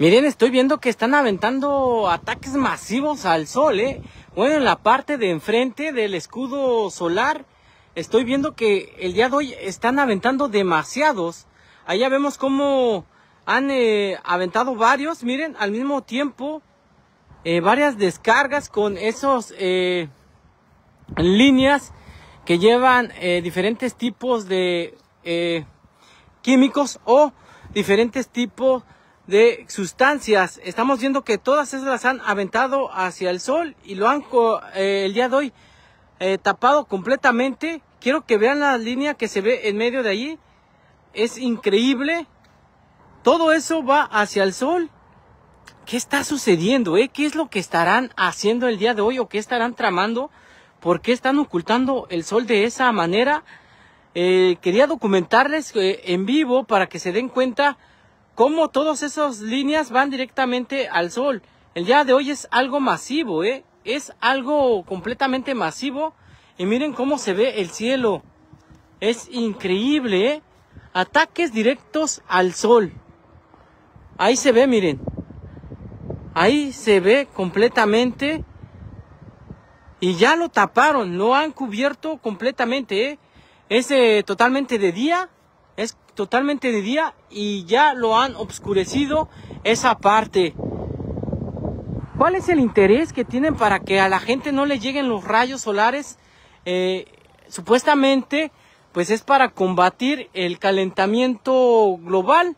Miren, estoy viendo que están aventando ataques masivos al sol, ¿eh? Bueno, en la parte de enfrente del escudo solar, estoy viendo que el día de hoy están aventando demasiados. Allá vemos cómo han eh, aventado varios, miren, al mismo tiempo, eh, varias descargas con esos líneas que llevan diferentes tipos de químicos o diferentes tipos de sustancias. Estamos viendo que todas esas las han aventado hacia el sol y lo han eh, el día de hoy eh, tapado completamente. Quiero que vean la línea que se ve en medio de allí. Es increíble. Todo eso va hacia el sol. ¿Qué está sucediendo? Eh? ¿Qué es lo que estarán haciendo el día de hoy o qué estarán tramando? ¿Por qué están ocultando el sol de esa manera? Eh, quería documentarles en vivo para que se den cuenta cómo todas esas líneas van directamente al sol. El día de hoy es algo masivo, ¿eh? Es algo completamente masivo. Y miren cómo se ve el cielo. Es increíble, ¿eh? Ataques directos al sol. Ahí se ve, miren. Ahí se ve completamente. Y ya lo taparon, lo han cubierto completamente, ¿eh? Es eh, totalmente de día totalmente de día y ya lo han obscurecido esa parte. ¿Cuál es el interés que tienen para que a la gente no le lleguen los rayos solares? Eh, supuestamente, pues es para combatir el calentamiento global.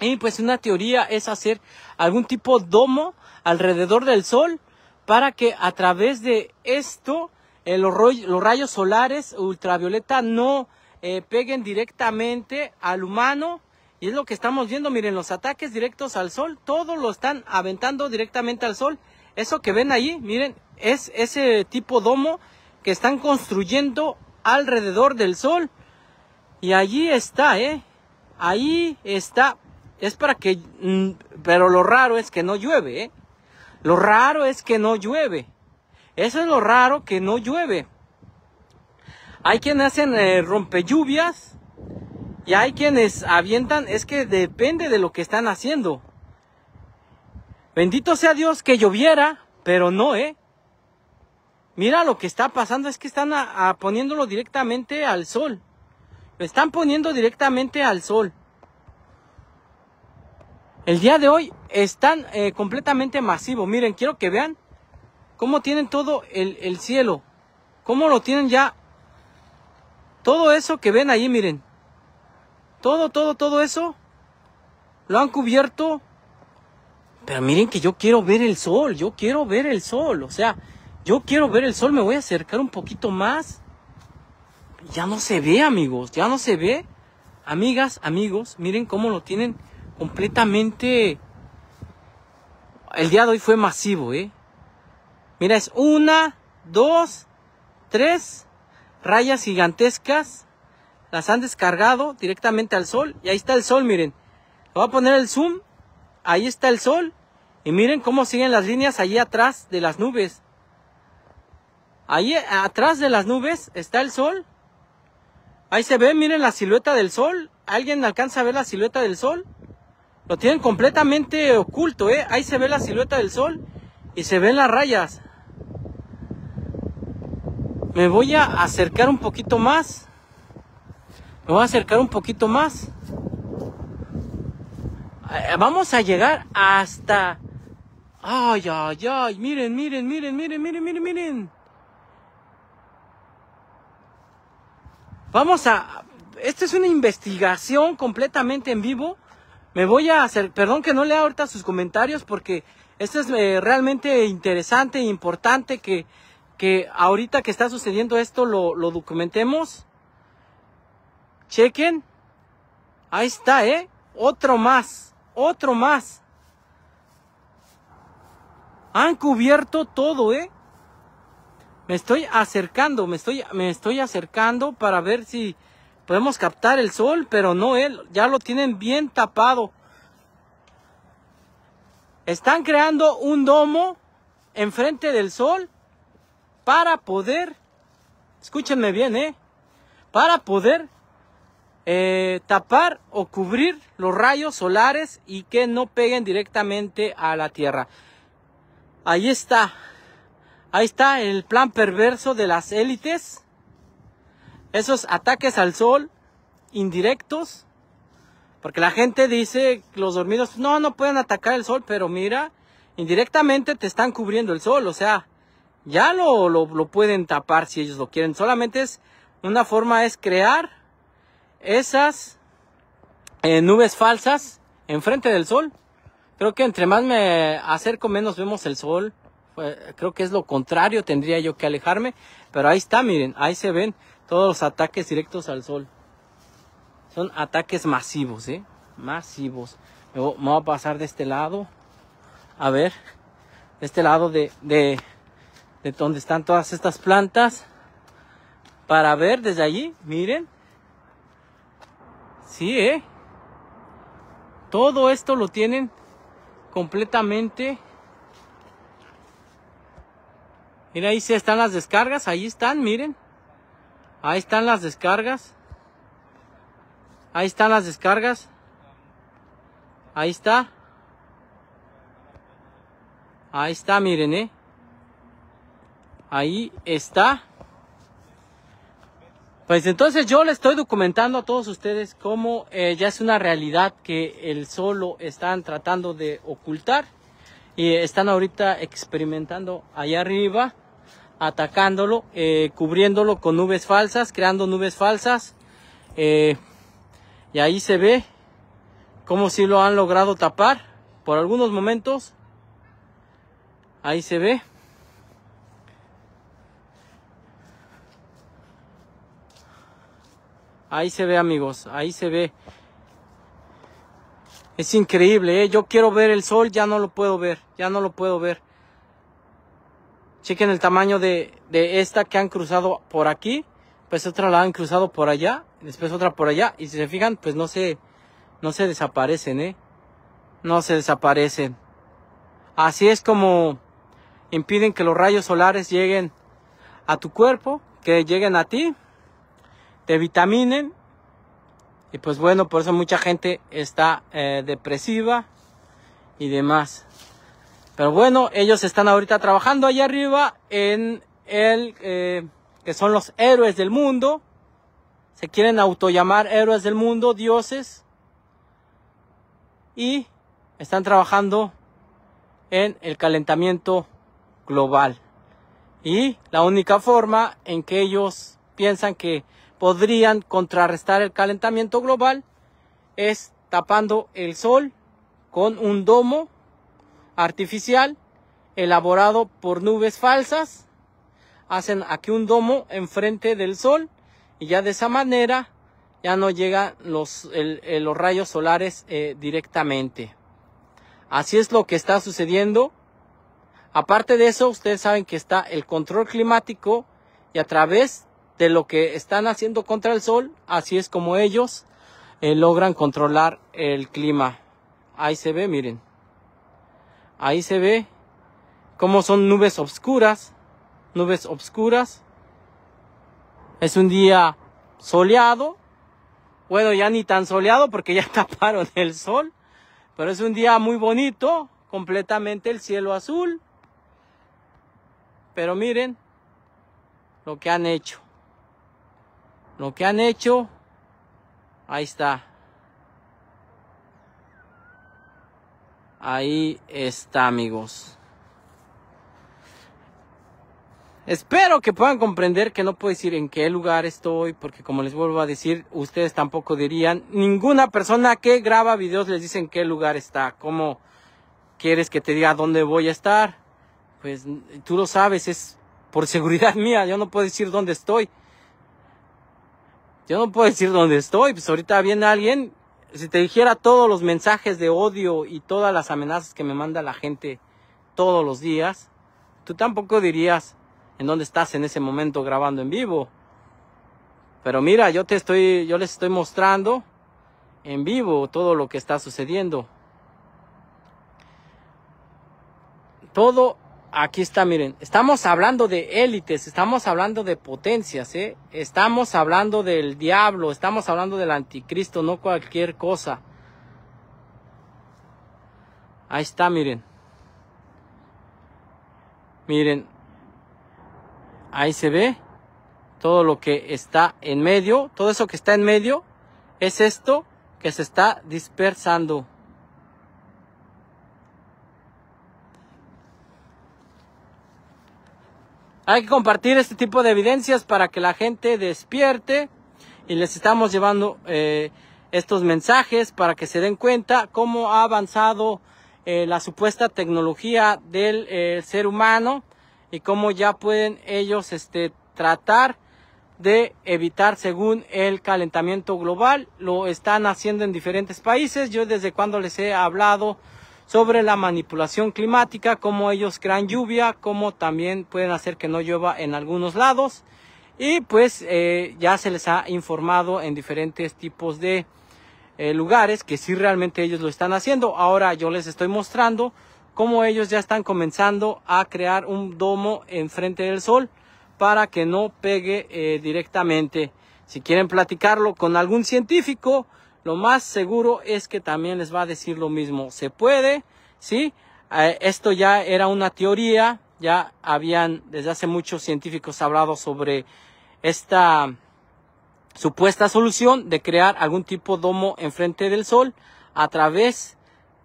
Y pues una teoría es hacer algún tipo de domo alrededor del sol para que a través de esto eh, los rayos solares ultravioleta no eh, peguen directamente al humano. Y es lo que estamos viendo, miren, los ataques directos al sol, todo lo están aventando directamente al sol. Eso que ven ahí, miren, es ese tipo domo que están construyendo alrededor del sol. Y allí está, ¿eh? Ahí está. Es para que... Mm, pero lo raro es que no llueve, eh. Lo raro es que no llueve. Eso es lo raro que no llueve. Hay quienes hacen eh, rompe lluvias y hay quienes avientan, es que depende de lo que están haciendo. Bendito sea Dios que lloviera, pero no, ¿eh? Mira lo que está pasando, es que están poniéndolo directamente al sol. están poniendo directamente al sol. El día de hoy están eh, completamente masivos. Miren, quiero que vean cómo tienen todo el cielo. Cómo lo tienen ya todo eso que ven ahí, miren. Todo, todo, todo eso. Lo han cubierto. Pero miren que yo quiero ver el sol. Yo quiero ver el sol. O sea, yo quiero ver el sol. Me voy a acercar un poquito más. Ya no se ve, amigos. Ya no se ve. Amigas, amigos, miren cómo lo tienen completamente... El día de hoy fue masivo, ¿eh? Mira, es una, dos, tres, rayas gigantescas. Las han descargado directamente al sol. Y ahí está el sol, miren. voy a poner el zoom. Ahí está el sol. Y miren cómo siguen las líneas allí atrás de las nubes. Ahí atrás de las nubes está el sol. Ahí se ve, miren la silueta del sol. ¿Alguien alcanza a ver la silueta del sol? Lo tienen completamente oculto, ¿eh? Ahí se ve la silueta del sol y se ven las rayas me voy a acercar un poquito más. Me voy a acercar un poquito más. Eh, vamos a llegar hasta... Ay, ay, ay, miren, miren, miren, miren, miren, miren, miren. Vamos a... Esta es una investigación completamente en vivo. Me voy a hacer... Perdón que no lea ahorita sus comentarios porque esto es eh, realmente interesante e importante que que ahorita que está sucediendo esto lo, documentemos. Chequen. Ahí está, ¿eh? Otro más, otro más. Han cubierto todo, ¿eh? Me estoy acercando, me estoy, me estoy acercando para ver si podemos captar el sol, pero no, ¿eh? Ya lo tienen bien tapado. Están creando un domo enfrente del sol para poder, escúchenme bien, ¿eh? Para poder eh, tapar o cubrir los rayos solares y que no peguen directamente a la Tierra. Ahí está. Ahí está el plan perverso de las élites. Esos ataques al sol indirectos. Porque la gente dice, los dormidos, no, no pueden atacar el sol, pero mira, indirectamente te están cubriendo el sol. O sea, ya lo, lo, pueden tapar si ellos lo quieren. Solamente es una forma es crear esas eh, nubes falsas enfrente del sol. Creo que entre más me acerco, menos vemos el sol. creo que es lo contrario, tendría yo que alejarme. Pero ahí está, miren, ahí se ven todos los ataques directos al sol. Son ataques masivos, ¿eh? Masivos. Me voy a pasar de este lado. A ver, este lado de de donde están todas estas plantas para ver desde allí, miren. Sí, ¿eh? Todo esto lo tienen completamente. Mira, ahí sí están las descargas, ahí están, miren. Ahí están las descargas. Ahí están las descargas. Ahí está. Ahí está, miren, ¿eh? ahí está. Pues entonces yo le estoy documentando a todos ustedes cómo eh, ya es una realidad que el solo están tratando de ocultar y están ahorita experimentando allá arriba, atacándolo, eh, cubriéndolo con nubes falsas, creando nubes falsas. Eh, y ahí se ve cómo si lo han logrado tapar por algunos momentos. Ahí se ve. Ahí se ve, amigos. Ahí se ve. Es increíble, ¿eh? Yo quiero ver el sol, ya no lo puedo ver. Ya no lo puedo ver. Chequen el tamaño de, esta que han cruzado por aquí. Pues otra la han cruzado por allá. Después otra por allá. Y si se fijan, pues no se, no se desaparecen, ¿eh? No se desaparecen. Así es como impiden que los rayos solares lleguen a tu cuerpo, que lleguen a ti de vitaminen. Y pues bueno, por eso mucha gente está eh, depresiva y demás. Pero bueno, ellos están ahorita trabajando allá arriba en el eh, que son los héroes del mundo. Se quieren autollamar héroes del mundo, dioses. Y están trabajando en el calentamiento global. Y la única forma en que ellos piensan que podrían contrarrestar el calentamiento global es tapando el sol con un domo artificial elaborado por nubes falsas. Hacen aquí un domo enfrente del sol y ya de esa manera ya no llegan los, eh, los rayos solares eh, directamente. Así es lo que está sucediendo. Aparte de eso, ustedes saben que está el control climático y a través de lo que están haciendo contra el sol, así es como ellos eh, logran controlar el clima. Ahí se ve, miren. Ahí se ve cómo son nubes oscuras, nubes oscuras. Es un día soleado. Bueno, ya ni tan soleado porque ya taparon el sol. Pero es un día muy bonito, completamente el cielo azul. Pero miren lo que han hecho. Lo que han hecho, ahí está. Ahí está, amigos. Espero que puedan comprender que no puedo decir en qué lugar estoy, porque como les vuelvo a decir, ustedes tampoco dirían, ninguna persona que graba videos les dice en qué lugar está, cómo quieres que te diga dónde voy a estar, pues tú lo sabes, es por seguridad mía, yo no puedo decir dónde estoy. Yo no puedo decir dónde estoy, pues ahorita viene alguien, si te dijera todos los mensajes de odio y todas las amenazas que me manda la gente todos los días, tú tampoco dirías en dónde estás en ese momento grabando en vivo. Pero mira, yo te estoy, yo les estoy mostrando en vivo todo lo que está sucediendo. Todo aquí está, miren, estamos hablando de élites, estamos hablando de potencias, ¿eh? estamos hablando del diablo, estamos hablando del anticristo, no cualquier cosa. Ahí está, miren. Miren, ahí se ve todo lo que está en medio, todo eso que está en medio es esto que se está dispersando. Hay que compartir este tipo de evidencias para que la gente despierte y les estamos llevando eh, estos mensajes para que se den cuenta cómo ha avanzado eh, la supuesta tecnología del eh, ser humano y cómo ya pueden ellos este, tratar de evitar según el calentamiento global. Lo están haciendo en diferentes países. Yo desde cuando les he hablado sobre la manipulación climática, cómo ellos crean lluvia, cómo también pueden hacer que no llueva en algunos lados. Y pues eh, ya se les ha informado en diferentes tipos de eh, lugares que sí realmente ellos lo están haciendo. Ahora yo les estoy mostrando cómo ellos ya están comenzando a crear un domo enfrente del sol para que no pegue eh, directamente. Si quieren platicarlo con algún científico, lo más seguro es que también les va a decir lo mismo. Se puede, ¿sí? Eh, esto ya era una teoría, ya habían desde hace muchos científicos hablado sobre esta supuesta solución de crear algún tipo de domo enfrente del sol a través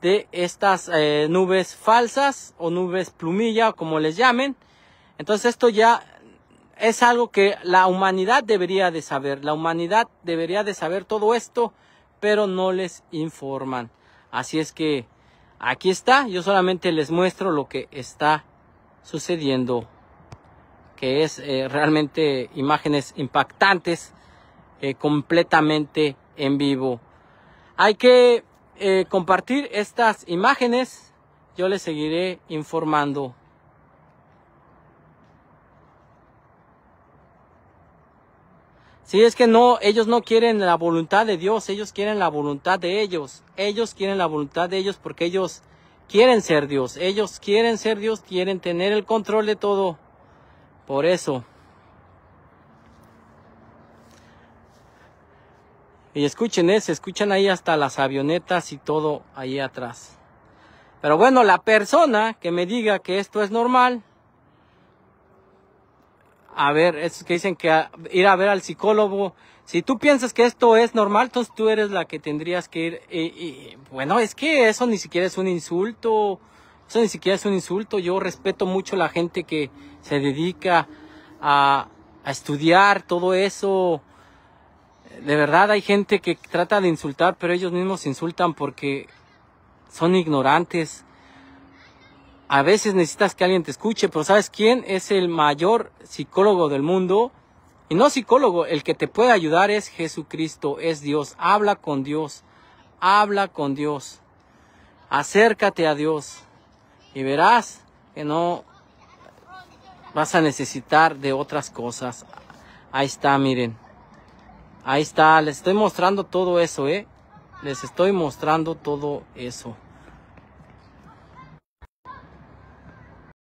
de estas eh, nubes falsas o nubes plumilla como les llamen entonces esto ya es algo que la humanidad debería de saber la humanidad debería de saber todo esto pero no les informan. Así es que aquí está, yo solamente les muestro lo que está sucediendo, que es eh, realmente imágenes impactantes eh, completamente en vivo. Hay que eh, compartir estas imágenes, yo les seguiré informando. Si es que no, ellos no quieren la voluntad de Dios, ellos quieren la voluntad de ellos. Ellos quieren la voluntad de ellos porque ellos quieren ser Dios. Ellos quieren ser Dios, quieren tener el control de todo. Por eso. Y escuchen, eso, escuchan ahí hasta las avionetas y todo ahí atrás. Pero bueno, la persona que me diga que esto es normal, a ver, es que dicen que ir a ver al psicólogo. Si tú piensas que esto es normal, entonces tú eres la que tendrías que ir. Y, bueno, es que eso ni siquiera es un insulto. Eso ni siquiera es un insulto. Yo respeto mucho la gente que se dedica a, a estudiar todo eso. De verdad hay gente que trata de insultar, pero ellos mismos se insultan porque son ignorantes a veces necesitas que alguien te escuche, pero ¿sabes quién es el mayor psicólogo del mundo? Y no psicólogo, el que te puede ayudar es Jesucristo, es Dios. Habla con Dios, habla con Dios. Acércate a Dios y verás que no vas a necesitar de otras cosas. Ahí está, miren. Ahí está, les estoy mostrando todo eso, ¿eh? Les estoy mostrando todo eso.